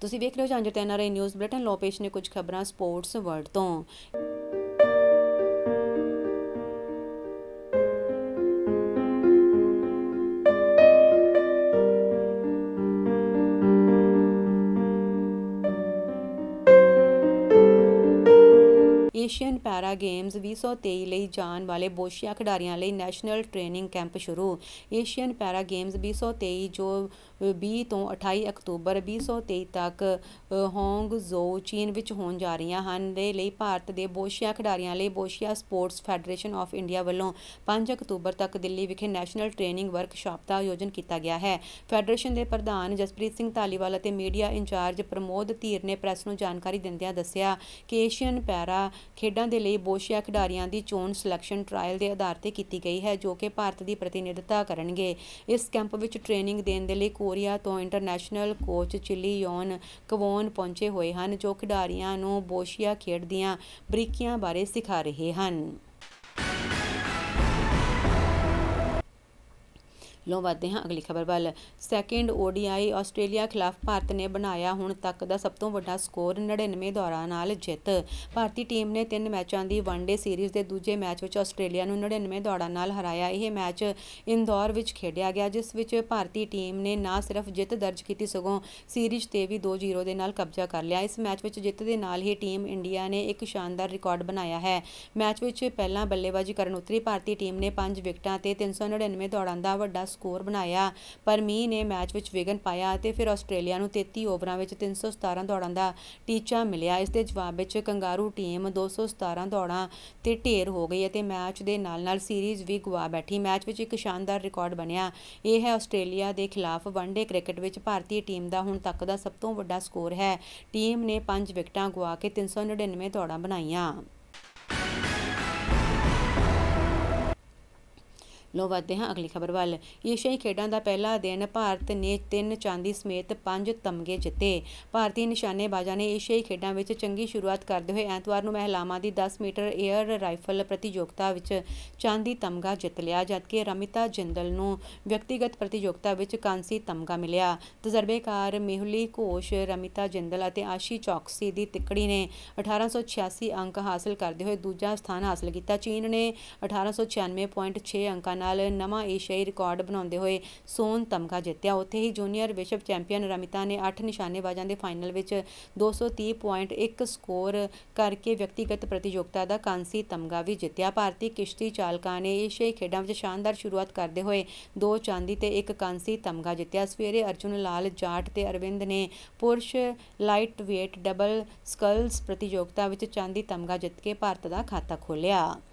ਤੁਸੀਂ ਵੇਖ ਰਹੇ ਹੋ ਜਾਂਜਰ ਐਨਆਰਆਈ ਨਿਊਜ਼ ਬੁਲੇਟਿਨ ਲੋਪੇਸ਼ ਨੇ ਕੁਝ ਖਬਰਾਂ ਸਪੋਰਟਸ ਵਰਲਡ ਤੋਂ ਏਸ਼ੀਅਨ ਪੈਰਾ ਗੇਮਸ 2023 ਲਈ ਜਾਣ ਵਾਲੇ ਬੋਸ਼ੀਆ ਖਿਡਾਰੀਆਂ ਲਈ ਨੈਸ਼ਨਲ ਟ੍ਰੇਨਿੰਗ ਕੈਂਪ ਸ਼ੁਰੂ ਏਸ਼ੀਅਨ ਪੈਰਾ ਗੇਮਸ 2023 ਜੋ 20 ਤੋਂ 28 ਅਕਤੂਬਰ 2023 ਤੱਕ ਹੋਂਗ ਜ਼ੋ ਚੀਨ ਵਿੱਚ ਹੋਣ ਜਾ ਰਹੀਆਂ ਹਨ ਦੇ ਲਈ ਭਾਰਤ ਦੇ ਬੋਸ਼ੀਆ ਖਿਡਾਰੀਆਂ ਲਈ boccia sports federation of India ਵੱਲੋਂ 5 ਅਕਤੂਬਰ ਤੱਕ ਦਿੱਲੀ ਵਿਖੇ ਨੈਸ਼ਨਲ ਟ੍ਰੇਨਿੰਗ ਵਰਕਸ਼ਾਪ ਦਾ ਆਯੋਜਨ ਕੀਤਾ ਗਿਆ ਹੈ ਫੈਡਰੇਸ਼ਨ ਦੇ ਪ੍ਰਧਾਨ ਜਸਪ੍ਰੀਤ ਸਿੰਘ ਧਾਲੀਵਾਲ ਅਤੇ ਮੀਡੀਆ ਇੰਚਾਰਜ ਪ੍ਰਮੋਦ ਧੀਰ ਨੇ ਪ੍ਰੈਸ ਨੂੰ ਜਾਣਕਾਰੀ ਦਿੰਦਿਆਂ ਦੱਸਿਆ ਕਿ ਏਸ਼ੀਅਨ ਪੈਰਾ ਖੇਡਾਂ ਦੇ ਲਈ ਬੋਸ਼ੀਆ ਖਿਡਾਰੀਆਂ ਦੀ ਚੋਣ ਸਿਲੈਕਸ਼ਨ ਟ੍ਰਾਇਲ ਦੇ ਆਧਾਰ ਤੇ ਕੀਤੀ ਗਈ ਹੈ ਜੋ ਕਿ ਭਾਰਤ ਦੀ ਪ੍ਰਤੀਨਿਧਤਾ ਕਰਨਗੇ ਇਸ ਕੈਂਪ ਵਿੱਚ ਟ੍ਰੇਨਿੰਗ ਦੇਣ ਦੇ ਲਈ ਕੋਰੀਆ ਤੋਂ ਇੰਟਰਨੈਸ਼ਨਲ ਕੋਚ ਚਿਲੀ ਯੋਨ ਕਵੋਨ ਪਹੁੰਚੇ ਹੋਏ ਹਨ ਜੋ ਖਿਡਾਰੀਆਂ ਨੂੰ ਬੋਸ਼ੀਆ ਖੇਡ ਦੀਆਂ ਬਰੀਕੀਆਂ ਬਾਰੇ ਸਿਖਾ ਰਹੇ ਹਨ ਲੋ ਵਧਦੇ ਹਾਂ ਅਗਲੀ ਖਬਰ ਵੱਲ ਸੈਕਿੰਡ ਓਡੀਆਈ ਆਸਟ੍ਰੇਲੀਆ ਖਿਲਾਫ ਭਾਰਤ ਨੇ ਬਣਾਇਆ ਹੁਣ ਤੱਕ ਦਾ ਸਭ ਤੋਂ ਵੱਡਾ ਸਕੋਰ 99 ਦੌਰਾਂ ਨਾਲ ਜਿੱਤ ਭਾਰਤੀ ਟੀਮ ਨੇ ਤਿੰਨ ਮੈਚਾਂ ਦੀ ਵਨਡੇ ਸੀਰੀਜ਼ ਦੇ ਦੂਜੇ ਮੈਚ ਵਿੱਚ ਆਸਟ੍ਰੇਲੀਆ ਨੂੰ 99 ਦੌੜਾਂ ਨਾਲ ਹਰਾਇਆ ਇਹ ਮੈਚ ਇੰਦੌਰ ਵਿੱਚ ਖੇਡਿਆ ਗਿਆ ਜਿਸ ਵਿੱਚ ਭਾਰਤੀ ਟੀਮ ਨੇ ਨਾ ਸਿਰਫ ਜਿੱਤ ਦਰਜ ਕੀਤੀ ਸਗੋਂ ਸੀਰੀਜ਼ ਤੇ ਵੀ 2-0 ਦੇ ਨਾਲ ਕਬਜ਼ਾ ਕਰ ਲਿਆ ਇਸ ਮੈਚ ਵਿੱਚ ਜਿੱਤ ਦੇ ਨਾਲ ਹੀ ਟੀਮ ਇੰਡੀਆ ਨੇ ਇੱਕ ਸ਼ਾਨਦਾਰ ਰਿਕਾਰਡ ਬਣਾਇਆ ਹੈ ਮੈਚ ਵਿੱਚ ਪਹਿਲਾਂ ਬੱਲੇਬਾਜ਼ੀ ਕਰਨ ਉਤਰੀ ਭਾਰਤੀ ਟੀਮ ਨੇ 5 ਵਿਕਟਾਂ ਤੇ 399 ਦੌੜਾਂ ਦਾ ਵੱਡਾ ਸਕੋਰ ਬਣਾਇਆ ਪਰ ਮੀ ਨੇ ਮੈਚ ਵਿੱਚ ਵਿਗਨ ਪਾਇਆ ਅਤੇ ਫਿਰ ਆਸਟ੍ਰੇਲੀਆ ਨੂੰ 33 ਓਵਰਾਂ ਵਿੱਚ 317 ਦੌੜਾਂ ਦਾ ਟੀਚਾ ਮਿਲਿਆ ਇਸ ਦੇ ਜਵਾਬ ਵਿੱਚ ਕੰਗਾਰੂ ਟੀਮ 217 ਦੌੜਾਂ ਤੇ ਢੇਰ ਹੋ ਗਈ ਅਤੇ ਮੈਚ ਦੇ ਨਾਲ-ਨਾਲ ਸੀਰੀਜ਼ ਵੀ ਗਵਾ ਬੈਠੀ ਮੈਚ ਵਿੱਚ ਇੱਕ ਸ਼ਾਨਦਾਰ ਰਿਕਾਰਡ ਬਣਿਆ ਇਹ ਹੈ ਆਸਟ੍ਰੇਲੀਆ ਦੇ ਖਿਲਾਫ ਵਨਡੇ ਕ੍ਰਿਕਟ ਵਿੱਚ ਭਾਰਤੀ ਟੀਮ ਦਾ ਹੁਣ ਤੱਕ ਦਾ ਸਭ ਤੋਂ ਵੱਡਾ ਸਕੋਰ ਹੈ ਟੀਮ ਨੇ 5 ਵਿਕਟਾਂ ਗਵਾ ਕੇ 399 ਦੌੜਾਂ ਬਣਾਈਆਂ ਲੋ ਵਧਦੇ ਹਾਂ ਅਗਲੀ ਖਬਰ ਵੱਲ ਏਸ਼ੀਆਈ ਖੇਡਾਂ ਦਾ ਪਹਿਲਾ ਦਿਨ ਭਾਰਤ ਨੇ ਤਿੰਨ ਚਾਂਦੀ ਸਮੇਤ ਪੰਜ ਤਮਗੇ ਜਿੱਤੇ ਭਾਰਤੀ ਨਿਸ਼ਾਨੇਬਾਜ਼ਾਂ ਨੇ ਏਸ਼ੀਆਈ ਖੇਡਾਂ ਵਿੱਚ ਚੰਗੀ ਸ਼ੁਰੂਆਤ ਕਰਦੇ ਹੋਏ ਐਤਵਾਰ ਨੂੰ ਮਹਿਲਾਵਾਂ ਦੀ 10 ਮੀਟਰ 에ਅਰ ਰਾਈਫਲ ਪ੍ਰਤੀਯੋਗਤਾ ਵਿੱਚ ਚਾਂਦੀ ਤਮਗਾ ਜਿੱਤ ਲਿਆ ਜਦਕਿ ਰਮਿਤਾ ਜਿੰਦਲ ਨੂੰ ਵਿਅਕਤੀਗਤ ਪ੍ਰਤੀਯੋਗਤਾ ਵਿੱਚ ਕਾਂਸੀ ਤਮਗਾ ਮਿਲਿਆ ਤਜਰਬੇਕਾਰ ਮਿਹਲੀ ਕੋਸ਼ ਰਮਿਤਾ ਜਿੰਦਲ ਅਤੇ ਆਸ਼ੀ ਚੌਕਸੀ ਦੀ ਤਿਕੜੀ ਨੇ 1886 ਅੰਕ ਹਾਸਲ ਕਰਦੇ ਹੋਏ ਦੂਜਾ ਸਥਾਨ ਹਾਸਲ ਕੀਤਾ ਚੀਨ ਨੇ 1896.6 ਅੰਕਾਂ ਨਾਲ ਨਵਾਂ ਏਸ਼ੀਆਈ ਰਿਕਾਰਡ ਬਣਾਉਂਦੇ ਹੋਏ ਸੋਨ ਤਮਗਾ ਜਿੱਤਿਆ ਉੱਥੇ ਹੀ ਜੂਨੀਅਰ ਵਿਸ਼ਵ ਚੈਂਪੀਅਨ ਰਮਿਤਾ ਨੇ 8 ਨਿਸ਼ਾਨੇਬਾਜ਼ਾਂ ਦੇ ਫਾਈਨਲ ਵਿੱਚ 230.1 ਸਕੋਰ ਕਰਕੇ ਵਿਅਕਤੀਗਤ ਪ੍ਰਤੀਯੋਗਤਾ ਦਾ ਕਾਂਸੀ ਤਮਗਾ ਵੀ ਜਿੱਤਿਆ ਭਾਰਤੀ ਕਿਸ਼ਤੀ ਚਾਲਕਾਂ ਨੇ ਏਸ਼ੀਆਈ ਖੇਡਾਂ ਵਿੱਚ ਸ਼ਾਨਦਾਰ ਸ਼ੁਰੂਆਤ ਕਰਦੇ ਹੋਏ ਦੋ ਚਾਂਦੀ ਤੇ ਇੱਕ ਕਾਂਸੀ ਤਮਗਾ ਜਿੱਤਿਆ ਸਵੇਰੇ ਅਰਜੁਨ ਲਾਲ ਜਾਟ ਤੇ ਅਰਵਿੰਦ ਨੇ ਪੁਰਸ਼ ਲਾਈਟ weight ਡਬਲ ਸਕਲਸ ਪ੍ਰਤੀਯੋਗਤਾ ਵਿੱਚ ਚਾਂਦੀ ਤਮਗਾ ਜਿੱਤ ਕੇ ਭਾਰਤ ਦਾ ਖਾਤਾ ਖੋਲ੍ਹਿਆ